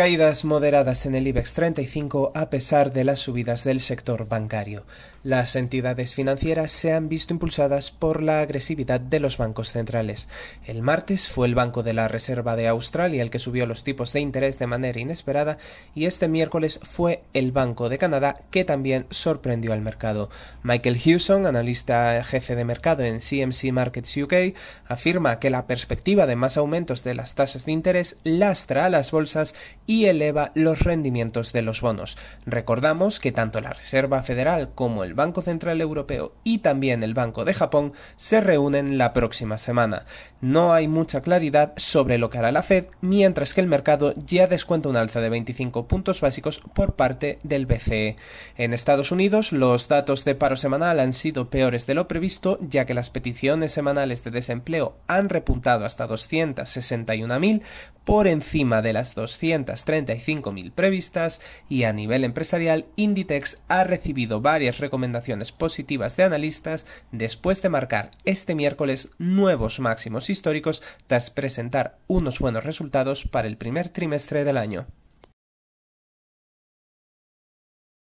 Caídas moderadas en el IBEX 35 a pesar de las subidas del sector bancario. Las entidades financieras se han visto impulsadas por la agresividad de los bancos centrales. El martes fue el Banco de la Reserva de Australia el que subió los tipos de interés de manera inesperada y este miércoles fue el Banco de Canadá que también sorprendió al mercado. Michael Hewson, analista jefe de mercado en CMC Markets UK, afirma que la perspectiva de más aumentos de las tasas de interés lastra a las bolsas y eleva los rendimientos de los bonos. Recordamos que tanto la Reserva Federal como el Banco Central Europeo y también el Banco de Japón se reúnen la próxima semana. No hay mucha claridad sobre lo que hará la Fed, mientras que el mercado ya descuenta un alza de 25 puntos básicos por parte del BCE. En Estados Unidos, los datos de paro semanal han sido peores de lo previsto, ya que las peticiones semanales de desempleo han repuntado hasta 261.000 por encima de las 200 35.000 previstas y a nivel empresarial Inditex ha recibido varias recomendaciones positivas de analistas después de marcar este miércoles nuevos máximos históricos tras presentar unos buenos resultados para el primer trimestre del año.